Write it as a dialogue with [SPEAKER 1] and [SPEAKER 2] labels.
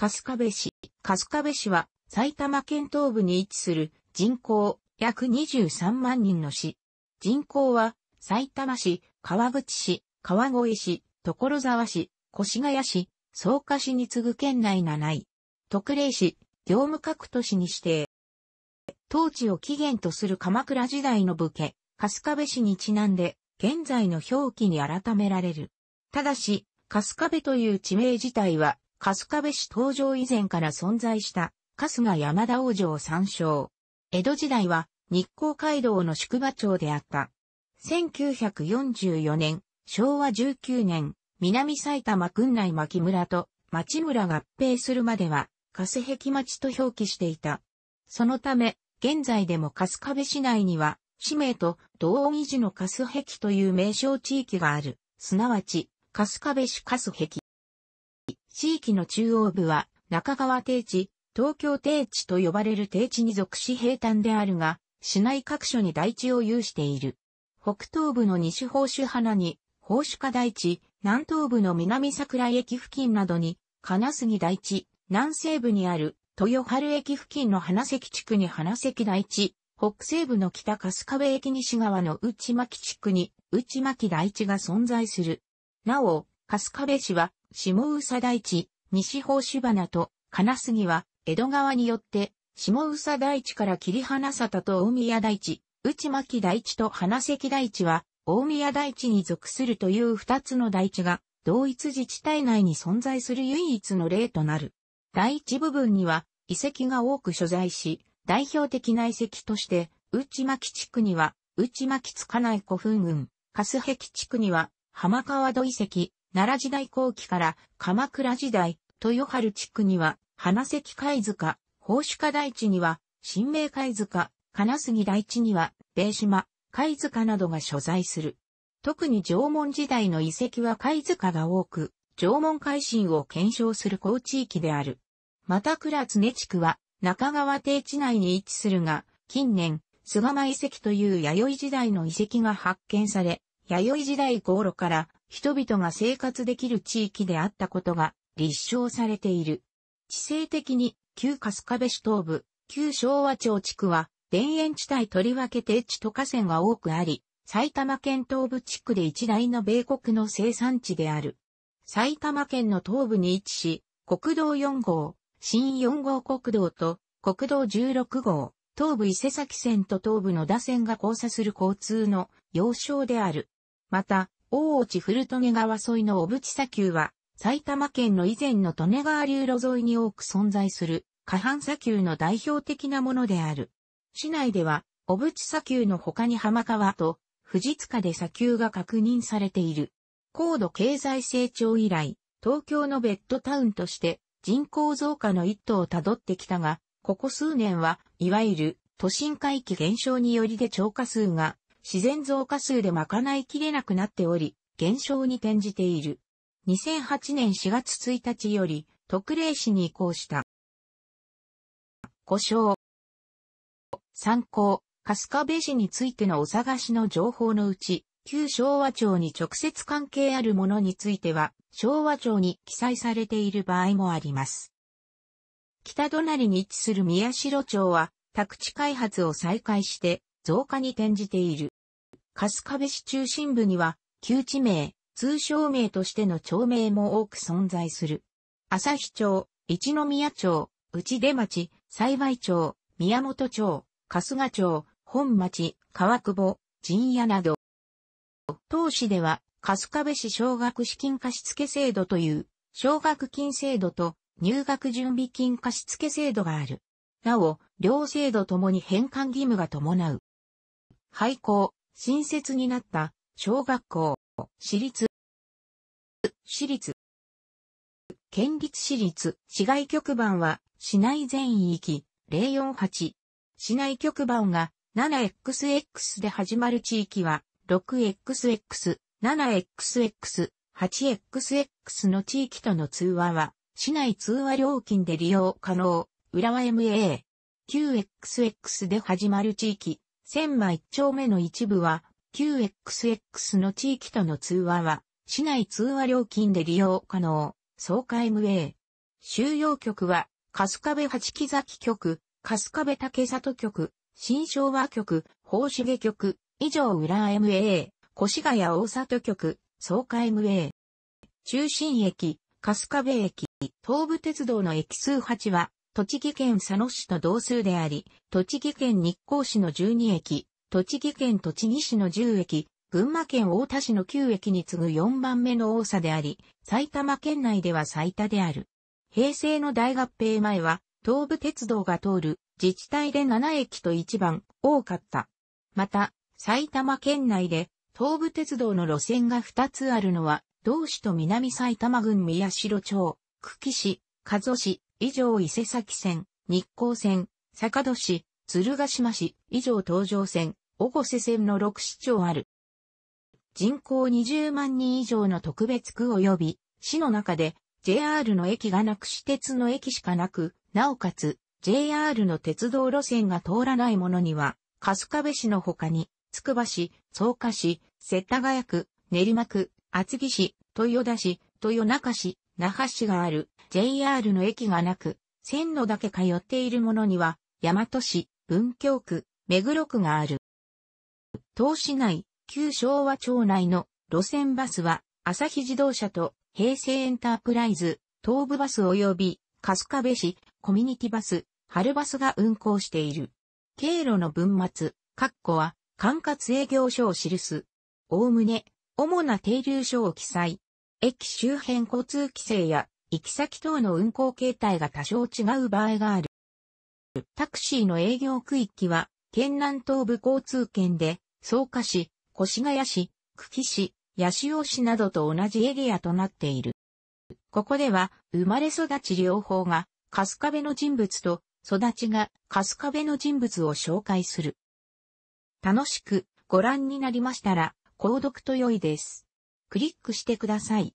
[SPEAKER 1] 春日部市。春日部市は埼玉県東部に位置する人口約23万人の市。人口は埼玉市、川口市、川越市、所沢市、越谷市、草加市に次ぐ県内7位。特例市、業務各都市に指定。当地を起源とする鎌倉時代の武家、春日部市にちなんで、現在の表記に改められる。ただし、スカベという地名自体は、春日部市登場以前から存在した、春日山田王女を参照。江戸時代は、日光街道の宿場町であった。1944年、昭和19年、南埼玉郡内牧村と町村合併するまでは、ス壁町と表記していた。そのため、現在でも春日部市内には、氏名と同音異字のス壁という名称地域がある。すなわち、春日部市ス壁。地域の中央部は中川低地、東京低地と呼ばれる低地に属し平坦であるが、市内各所に台地を有している。北東部の西宝珠花に、宝珠花台地、南東部の南桜駅付近などに、金杉台地、南西部にある豊春駅付近の花関地区に花関台地、北西部の北春日部駅西側の内巻地区に内巻台地が存在する。なお、春日部市は、下宇佐大地、西宝芝花と、金杉は、江戸川によって、下宇佐大地から切り離さたと大宮大地、内巻大地と花関大地は、大宮大地に属するという二つの大地が、同一自治体内に存在する唯一の例となる。第一部分には、遺跡が多く所在し、代表的な遺跡として、内巻地区には、内巻かない古墳群、春壁地区には、浜川戸遺跡、奈良時代後期から鎌倉時代、豊春地区には、花関貝塚、宝珠家大地には、新名貝塚、金杉大地には、米島、貝塚などが所在する。特に縄文時代の遺跡は貝塚が多く、縄文海進を検証する高地域である。また倉常地区は中川邸地内に位置するが、近年、菅間遺跡という弥生時代の遺跡が発見され、弥生時代頃から人々が生活できる地域であったことが立証されている。地政的に旧春日部市東部、旧昭和町地区は田園地帯とりわけ低地と河川が多くあり、埼玉県東部地区で一大の米国の生産地である。埼玉県の東部に位置し、国道4号、新4号国道と国道16号、東部伊勢崎線と東部の打線が交差する交通の要衝である。また、大内古利根川沿いの小淵砂丘は、埼玉県の以前の利根川流路沿いに多く存在する、下半砂丘の代表的なものである。市内では、小淵砂丘の他に浜川と、富塚で砂丘が確認されている。高度経済成長以来、東京のベッドタウンとして人口増加の一途をたどってきたが、ここ数年はいわゆる都心回帰減少によりで超過数が自然増加数で賄いきれなくなっており、減少に転じている。2008年4月1日より特例市に移行した。故障。参考、春日部市についてのお探しの情報のうち、旧昭和町に直接関係あるものについては、昭和町に記載されている場合もあります。北隣に位置する宮代町は、宅地開発を再開して、増加に転じている。春日部市中心部には、旧地名、通称名としての町名も多く存在する。朝日町、一宮町、内出町、幸町、宮本町、春日町、本町、川久保、陣屋など。当市では、春日部市奨学資金貸付制度という、奨学金制度と入学準備金貸付制度がある。なお、両制度ともに返還義務が伴う。廃校、新設になった小学校、私立、私立、県立私立、市外局番は市内全域048。市内局番が 7XX で始まる地域は 6XX、7XX、8XX の地域との通話は市内通話料金で利用可能。浦和 MA。9XX で始まる地域、千枚一丁目の一部は、QXX の地域との通話は、市内通話料金で利用可能、総会 MA。収容局は、春日部八木崎局、春日部竹里局、新昭和局、法重局、以上浦 MA、越谷大里局、総会 MA。中心駅、春日部駅、東武鉄道の駅数8は、栃木県佐野市と同数であり、栃木県日光市の12駅、栃木県栃木市の10駅、群馬県大田市の9駅に次ぐ4番目の多さであり、埼玉県内では最多である。平成の大合併前は、東武鉄道が通る自治体で7駅と一番多かった。また、埼玉県内で東武鉄道の路線が2つあるのは、同市と南埼玉郡宮代町、久喜市、加須市、以上伊勢崎線、日光線、坂戸市、鶴ヶ島市、以上東上線、小越線の6市町ある。人口20万人以上の特別区及び、市の中で JR の駅がなく私鉄の駅しかなく、なおかつ JR の鉄道路線が通らないものには、春日部市の他に、つくば市、草加市、世田谷区、練馬区、厚木市、豊田市、豊中市、那覇市がある JR の駅がなく、線路だけ通っているものには、大和市、文京区、目黒区がある。東市内、旧昭和町内の路線バスは、朝日自動車と平成エンタープライズ、東部バス及び、春日部市、コミュニティバス、春バスが運行している。経路の分末、括弧は、管轄営業所を記す。おおむね、主な停留所を記載。駅周辺交通規制や行き先等の運行形態が多少違う場合がある。タクシーの営業区域は、県南東部交通圏で、草加市、越谷市、久喜市、八潮市などと同じエリアとなっている。ここでは、生まれ育ち両方が、春日部の人物と、育ちが春日部の人物を紹介する。楽しくご覧になりましたら、購読と良いです。クリックしてください。